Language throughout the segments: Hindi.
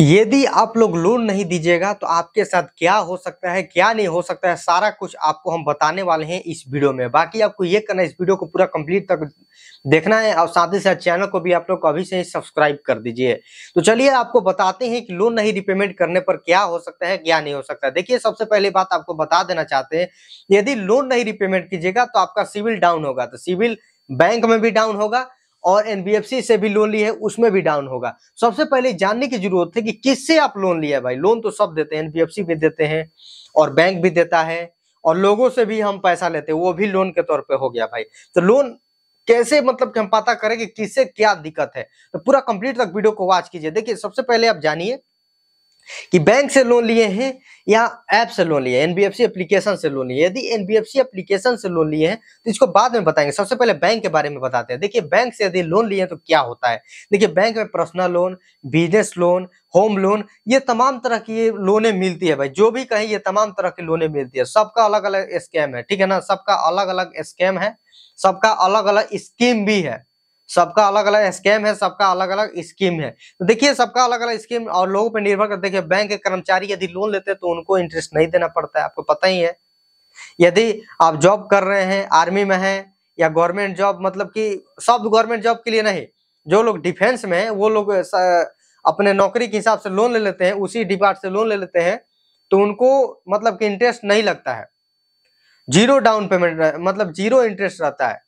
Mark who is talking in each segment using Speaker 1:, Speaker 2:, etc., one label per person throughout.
Speaker 1: यदि आप लोग लोन नहीं दीजिएगा तो आपके साथ क्या हो सकता है क्या नहीं हो सकता है सारा कुछ आपको हम बताने वाले हैं इस वीडियो में बाकी आपको ये करना है इस वीडियो को पूरा कंप्लीट तक देखना है और साथ ही साथ चैनल को भी आप लोग अभी से ही सब्सक्राइब कर दीजिए तो चलिए आपको बताते हैं कि लोन नहीं रिपेमेंट करने पर क्या हो सकता है क्या नहीं हो सकता देखिए सबसे पहले बात आपको बता देना चाहते हैं यदि लोन नहीं रिपेमेंट कीजिएगा तो आपका सिविल डाउन होगा तो सिविल बैंक में भी डाउन होगा और एनबीएफसी से भी लोन लिए है उसमें भी डाउन होगा सबसे पहले जानने की जरूरत है कि किससे आप लोन लिया भाई लोन तो सब देते हैं एनबीएफसी भी देते हैं और बैंक भी देता है और लोगों से भी हम पैसा लेते हैं वो भी लोन के तौर पे हो गया भाई तो लोन कैसे मतलब कि हम पता करें कि किससे क्या दिक्कत है तो पूरा कंप्लीट तक वीडियो को वॉच कीजिए देखिए सबसे पहले आप जानिए कि बैंक से लोन लिए हैं या ऐप से लोन लिए एनबीएफसी एप्लीकेशन से लोन लिए यदि एनबीएफसी एप्लीकेशन से लोन लिए हैं तो इसको बाद में बताएंगे सबसे पहले बैंक के बारे में बताते हैं देखिए बैंक से यदि लोन लिए तो क्या होता है देखिए बैंक में personal loan business loan home loan ये तमाम तरह की लोने मिलती है भाई जो भी कहें ये तमाम तरह की लोने मिलती है सबका अलग अलग स्कैम है ठीक है ना सबका अलग अलग स्कैम है सबका अलग अलग स्कीम भी है सबका अलग अलग स्कैम है सबका अलग अलग स्कीम है तो देखिए सबका अलग अलग स्कीम और लोगों पर निर्भर करते देखिए बैंक के कर्मचारी यदि लोन लेते हैं तो उनको इंटरेस्ट नहीं देना पड़ता है आपको पता ही है यदि आप जॉब कर रहे हैं आर्मी में हैं या गवर्नमेंट जॉब मतलब कि सब गवर्नमेंट जॉब के लिए नहीं जो लोग डिफेंस में हैं वो लोग अपने नौकरी के हिसाब से लोन ले लेते हैं उसी डिपार्ट से लोन ले लेते हैं तो उनको मतलब कि इंटरेस्ट नहीं लगता है जीरो डाउन पेमेंट मतलब जीरो इंटरेस्ट रहता है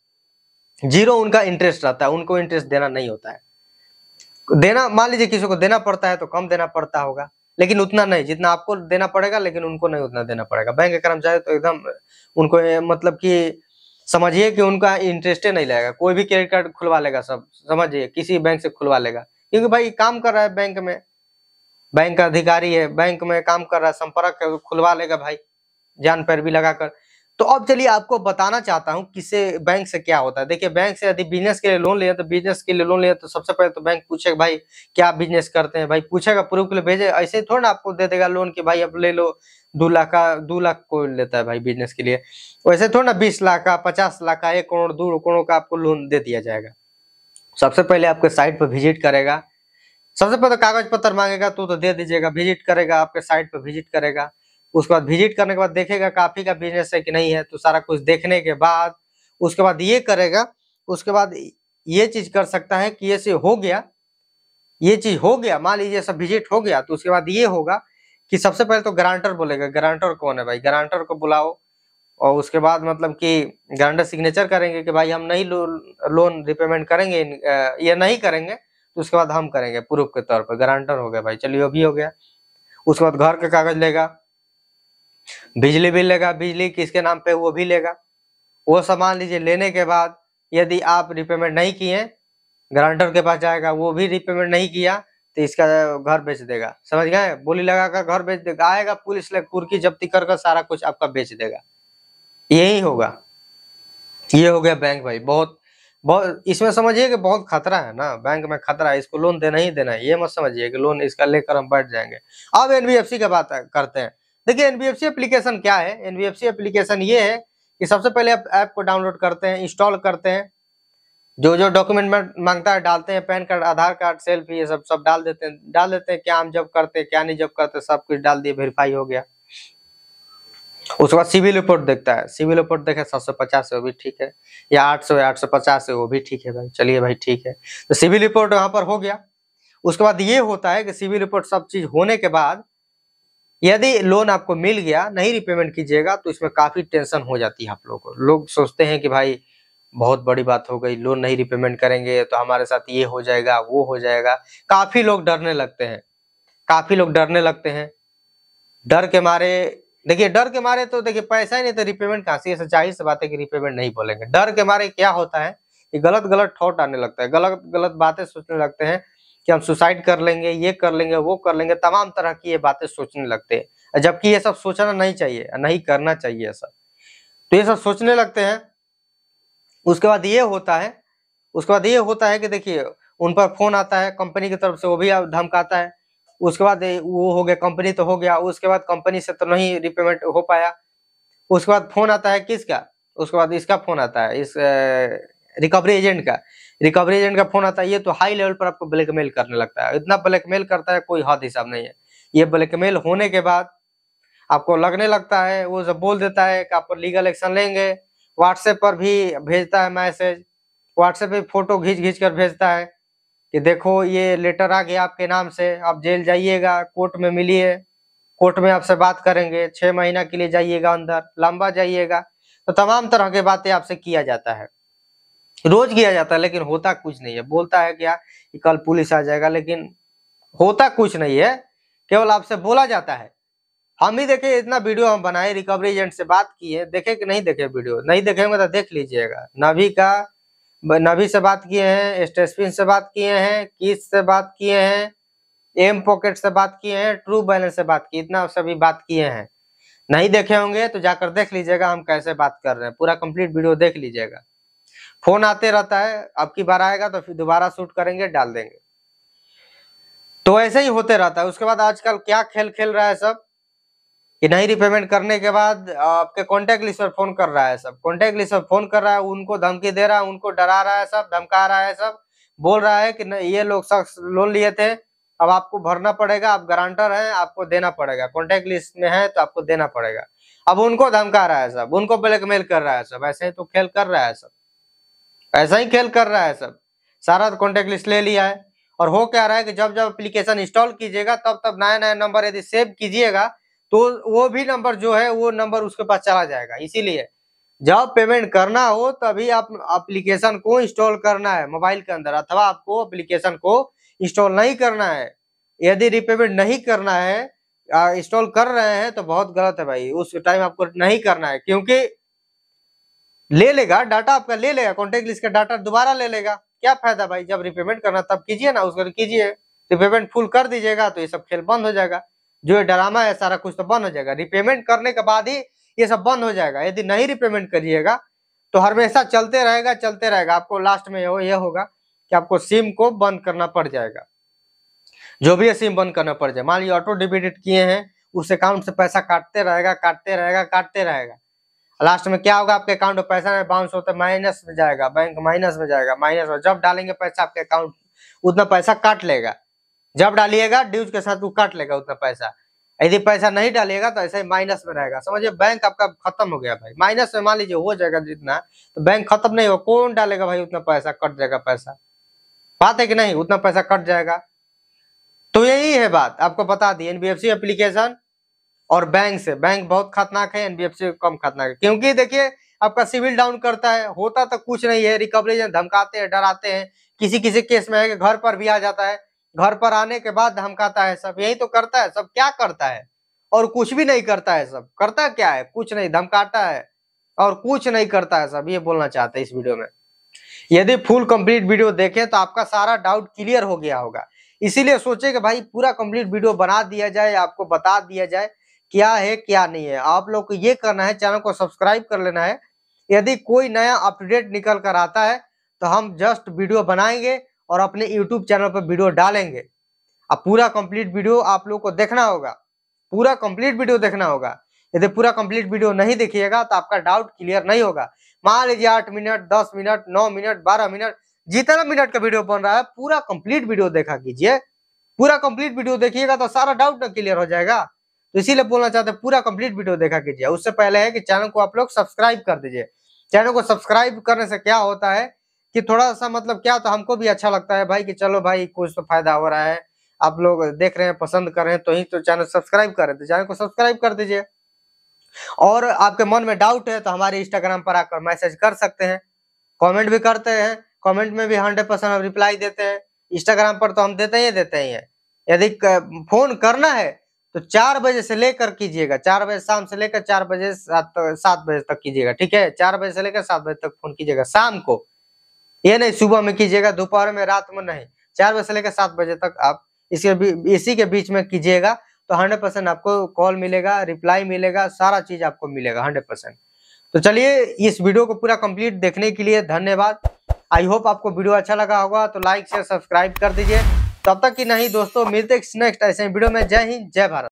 Speaker 1: जीरो उनका इंटरेस्ट रहता है उनको इंटरेस्ट देना नहीं होता है देना मान लीजिए किसी को देना पड़ता है तो कम देना पड़ता होगा लेकिन उतना नहीं जितना आपको देना पड़ेगा लेकिन उनको नहीं उतना देना पड़ेगा बैंक कर्मचारी तो एकदम उनको मतलब कि समझिए कि उनका इंटरेस्ट नहीं लगेगा कोई भी क्रेडिट कार्ड खुलवा लेगा सब समझिए किसी बैंक से खुलवा लेगा क्योंकि भाई काम कर रहा है बैंक में बैंक का अधिकारी है बैंक में काम कर रहा है संपर्क खुलवा लेगा भाई जान पैर भी लगाकर तो अब चलिए आपको बताना चाहता हूँ किसे बैंक से क्या होता है देखिए बैंक से यदि बिजनेस के लिए लोन लिया तो बिजनेस के लिए लोन लिया तो सबसे पहले तो बैंक पूछेगा भाई क्या बिजनेस करते हैं भाई पूछेगा प्रूफ के लिए भेजे ऐसे ही थोड़ा ना आपको दे देगा लोन कि भाई अब ले लो दो लाख का दो लाख को लेता है भाई बिजनेस के लिए वैसे थोड़ा ना बीस लाख का पचास लाख का एक करोड़ दो करोड़ का आपको लोन दे दिया जाएगा सबसे पहले आपके साइट पर विजिट करेगा सबसे पहले तो कागज पत्र मांगेगा तो, तो दे दीजिएगा विजिट करेगा आपके साइट पर विजिट करेगा उसके बाद विजिट करने के बाद देखेगा काफी का बिजनेस है कि नहीं है तो सारा कुछ देखने के बाद उसके बाद ये करेगा उसके बाद ये चीज कर सकता है कि ये से हो गया ये चीज हो गया मान लीजिए सब विजिट हो गया तो उसके बाद ये होगा कि सबसे पहले तो गारंटर बोलेगा गारंटर कौन है भाई गारंटर को बुलाओ और उसके बाद मतलब कि गारंटर सिग्नेचर करेंगे कि भाई हम नहीं लो, लोन रिपेमेंट करेंगे ये नहीं करेंगे तो उसके बाद हम करेंगे प्रूफ के तौर पर गारंटर हो गया भाई चलिए अभी हो गया उसके बाद घर का कागज लेगा बिजली बिल लेगा बिजली किसके नाम पे वो भी लेगा वो सामान लीजिए लेने के बाद यदि आप रिपेमेंट नहीं किए ग्रांटर के पास जाएगा वो भी रिपेमेंट नहीं किया तो इसका घर बेच देगा समझ गए बोली लगा कर घर बेच देगा आएगा पुलिस लग कुर्की जब्ती कर कर सारा कुछ आपका बेच देगा यही होगा ये हो गया बैंक भाई बहुत बहुत इसमें समझिए कि बहुत खतरा है ना बैंक में खतरा है इसको लोन देना ही देना है ये मत समझिए कि लोन इसका लेकर हम बैठ जाएंगे अब एनबीएफसी की बात करते हैं देखिए एनबीएफसी एप्लीकेशन क्या है एनबीएफसी एप्लीकेशन ये है कि सबसे पहले आप ऐप को डाउनलोड करते हैं इंस्टॉल करते हैं जो जो डॉक्यूमेंट मांगता है डालते हैं PAN card Aadhaar card selfie ये सब सब डाल देते हैं डाल देते हैं क्या हम जब करते हैं क्या नहीं जब करते सब कुछ डाल दिए वेरीफाई हो गया उसके बाद सिविल रिपोर्ट देखता है सिविल रिपोर्ट देखे सात सौ पचास है वो भी ठीक है या आठ सौ आठ सौ पचास है वो भी ठीक है भाई चलिए भाई ठीक है तो सिविल रिपोर्ट वहाँ पर हो गया उसके बाद ये होता है कि सिविल रिपोर्ट सब चीज होने के बाद यदि लोन आपको मिल गया नहीं रिपेमेंट कीजिएगा तो इसमें काफ़ी टेंशन हो जाती है आप लोगों को लोग सोचते हैं कि भाई बहुत बड़ी बात हो गई लोन नहीं रिपेमेंट करेंगे तो हमारे साथ ये हो जाएगा वो हो जाएगा काफ़ी लोग डरने लगते हैं काफ़ी लोग डरने लगते हैं डर के मारे देखिए डर के मारे तो देखिए पैसा ही नहीं तो रिपेमेंट कहाँ से सच्चाई से बात है कि रिपेमेंट नहीं बोलेंगे डर के मारे क्या होता है कि गलत गलत ठोट आने लगता है गलत गलत बातें सोचने लगते हैं कि हम सुसाइड कर लेंगे ये कर लेंगे वो कर लेंगे तमाम तरह की ये बातें सोचने लगते हैं जबकि ये सब सोचना नहीं चाहिए नहीं करना चाहिए ऐसा तो ये सब सोचने लगते हैं उसके बाद ये होता है उसके बाद ये होता है कि देखिए उन पर फोन आता है कंपनी की तरफ से वो भी धमकाता है उसके बाद वो हो गया कंपनी तो हो गया उसके बाद कंपनी से तो नहीं रिपेमेंट हो पाया उसके बाद फोन आता है किसका उसके बाद इसका फोन आता है इस रिकवरी एजेंट का रिकवरी एजेंट का फोन आता है ये तो हाई लेवल पर आपको ब्लैकमेल करने लगता है इतना ब्लैकमेल करता है कोई हद हिसाब नहीं है ये ब्लैकमेल होने के बाद आपको लगने लगता है वो जब बोल देता है कि आप पर लीगल एक्शन लेंगे व्हाट्सएप पर भी भेजता है मैसेज व्हाट्सएप पर फोटो घींच घींच कर भेजता है कि देखो ये लेटर आ गया आपके नाम से आप जेल जाइएगा कोर्ट में मिलिए कोर्ट में आपसे बात करेंगे छः महीना के लिए जाइएगा अंदर लंबा जाइएगा तो तमाम तरह के बातें आपसे किया जाता है रोज किया जाता है लेकिन होता कुछ नहीं है बोलता है क्या कि कल पुलिस आ जाएगा लेकिन होता कुछ नहीं है केवल आपसे बोला जाता है हम ही देखे इतना वीडियो हम बनाए रिकवरी एजेंट से बात किए देखे कि नहीं देखे वीडियो नहीं देखेंगे तो देख लीजिएगा नभी का नभी से बात किए हैं स्टेस्पिन से बात किए हैं किस से बात किए हैं एम पॉकेट से बात किए हैं ट्रू बैलेंस से बात की इतना सभी बात किए हैं नहीं देखे होंगे तो जाकर देख लीजिएगा हम कैसे बात कर रहे हैं पूरा कंप्लीट वीडियो देख लीजिएगा फोन आते रहता है अब की बार आएगा तो फिर दोबारा शूट करेंगे डाल देंगे तो ऐसे ही होते रहता है उसके बाद आजकल क्या खेल खेल रहा है सब कि नहीं रिपेमेंट करने के बाद आपके कॉन्टैक्ट लिस्ट पर फोन कर रहा है सब कॉन्टैक्ट लिस्ट पर फोन कर रहा है उनको धमकी दे रहा है उनको डरा रहा है सब धमका रहा है सब बोल रहा है कि ये लोग शख्स लोन लिए थे अब आपको भरना पड़ेगा आप गारंटर हैं आपको देना पड़ेगा कॉन्टैक्ट लिस्ट में है तो आपको देना पड़ेगा अब उनको धमका रहा है सब उनको ब्लैकमेल कर रहा है सब ऐसे ही तो खेल कर रहा है सब ऐसा ही खेल कर रहा है सब सारा कॉन्टेक्ट लिस्ट ले लिया है और हो क्या रहा है कि जब जब एप्लीकेशन इंस्टॉल कीजिएगा तब तब नया नया नंबर यदि सेव कीजिएगा तो वो भी नंबर जो है वो नंबर उसके पास चला जाएगा इसीलिए जब पेमेंट करना हो तभी आप एप्लीकेशन को इंस्टॉल करना है मोबाइल के अंदर अथवा आपको एप्लीकेशन को इंस्टॉल नहीं करना है यदि रिपेमेंट नहीं करना है इंस्टॉल कर रहे हैं तो बहुत गलत है भाई उस टाइम आपको नहीं करना है क्योंकि ले लेगा डाटा आपका ले लेगा कॉन्टेक्ट लिस्ट का डाटा दोबारा ले लेगा क्या फायदा भाई जब रिपेमेंट करना तब कीजिए ना उसको तो कीजिए रिपेमेंट फुल कर दीजिएगा तो ये सब खेल बंद हो जाएगा जो ये ड्रामा है सारा कुछ तो बंद हो जाएगा रिपेमेंट करने के बाद ही ये सब बंद हो जाएगा यदि नहीं रिपेमेंट करिएगा तो हमेशा चलते रहेगा चलते रहेगा आपको लास्ट में हो, होगा कि आपको सिम को बंद करना पड़ जाएगा जो भी सिम बंद करना पड़ जाए मान लीजिए ऑटो डिबिटेड किए हैं उस अकाउंट से पैसा काटते रहेगा काटते रहेगा काटते रहेगा लास्ट में क्या होगा आपके अकाउंट में पैसा नहीं बाउंस होता माइनस में जाएगा बैंक माइनस में जाएगा माइनस में जब डालेंगे पैसा आपके अकाउंट उतना पैसा काट लेगा जब डालिएगा ड्यूज के साथ वो काट लेगा उतना पैसा यदि पैसा नहीं डालिएगा तो ऐसे ही माइनस में रहेगा समझिए बैंक आपका खत्म हो गया भाई माइनस में मान लीजिए हो जाएगा जितना तो बैंक खत्म नहीं होगा कौन डालेगा भाई उतना पैसा कट जाएगा पैसा बात है कि नहीं उतना पैसा कट जाएगा तो यही है बात आपको बता दी एनबीएफसी एप्लीकेशन और बैंक से बैंक बहुत खतरनाक है एनबीएफसी कम खतरनाक है क्योंकि देखिए आपका सिविल डाउन करता है होता तो कुछ नहीं है रिकवरी धमकाते हैं डराते हैं किसी किसी केस में है कि घर पर भी आ जाता है घर पर आने के बाद धमकाता है सब यही तो करता है सब क्या करता है और कुछ भी नहीं करता है सब करता क्या है कुछ नहीं धमकाता है और कुछ नहीं करता है सब ये बोलना चाहते हैं इस वीडियो में यदि फुल कंप्लीट वीडियो देखें तो आपका सारा डाउट क्लियर हो गया होगा इसीलिए सोचे कि भाई पूरा कंप्लीट वीडियो बना दिया जाए आपको बता दिया जाए क्या है क्या नहीं है आप लोग को ये करना है चैनल को सब्सक्राइब कर लेना है यदि कोई नया अपडेट निकल कर आता है तो हम जस्ट वीडियो बनाएंगे और अपने यूट्यूब चैनल पर वीडियो डालेंगे अब पूरा कंप्लीट वीडियो आप लोग को देखना होगा पूरा कंप्लीट वीडियो देखना होगा यदि पूरा कंप्लीट वीडियो नहीं देखिएगा तो आपका डाउट क्लियर नहीं होगा मान लीजिए आठ मिनट दस मिनट नौ मिनट बारह मिनट जितना मिनट का वीडियो बन रहा है पूरा कंप्लीट वीडियो देखा कीजिए पूरा कंप्लीट वीडियो देखिएगा तो सारा डाउट क्लियर हो जाएगा तो इसीलिए बोलना चाहते हैं पूरा कंप्लीट वीडियो देखा कीजिए उससे पहले है कि चैनल को आप लोग सब्सक्राइब कर दीजिए चैनल को सब्सक्राइब करने से क्या होता है कि थोड़ा सा मतलब क्या तो हमको भी अच्छा लगता है भाई कि चलो भाई कुछ तो फायदा हो रहा है आप लोग देख रहे हैं पसंद कर रहे हैं तो ही तो चैनल सब्सक्राइब कर रहे तो चैनल को सब्सक्राइब कर दीजिए और आपके मन में डाउट है तो हमारे इंस्टाग्राम पर आकर मैसेज कर सकते हैं कमेंट भी करते हैं कमेंट में भी हंड्रेड परसेंट हम रिप्लाई देते हैं इंस्टाग्राम पर तो हम देते ही देते ही हैं यदि फोन करना है तो चार बजे से लेकर कीजिएगा चार बजे शाम से लेकर चार बजे सात सात बजे तक कीजिएगा ठीक है चार बजे से लेकर सात बजे तक फोन कीजिएगा शाम को ये नहीं सुबह में कीजिएगा दोपहर में रात में नहीं चार बजे से लेकर सात बजे तक आप इसके इसी के बीच में कीजिएगा तो हंड्रेड परसेंट आपको कॉल मिलेगा रिप्लाई मिलेगा सारा चीज आपको मिलेगा हंड्रेड परसेंट तो चलिए इस वीडियो को पूरा कंप्लीट देखने के लिए धन्यवाद आई होप आपको वीडियो अच्छा लगा होगा तो लाइक शेयर सब्सक्राइब कर दीजिए तब तक की नहीं दोस्तों मिलते नेक्स्ट ऐसे वीडियो में जय हिंद जय भारत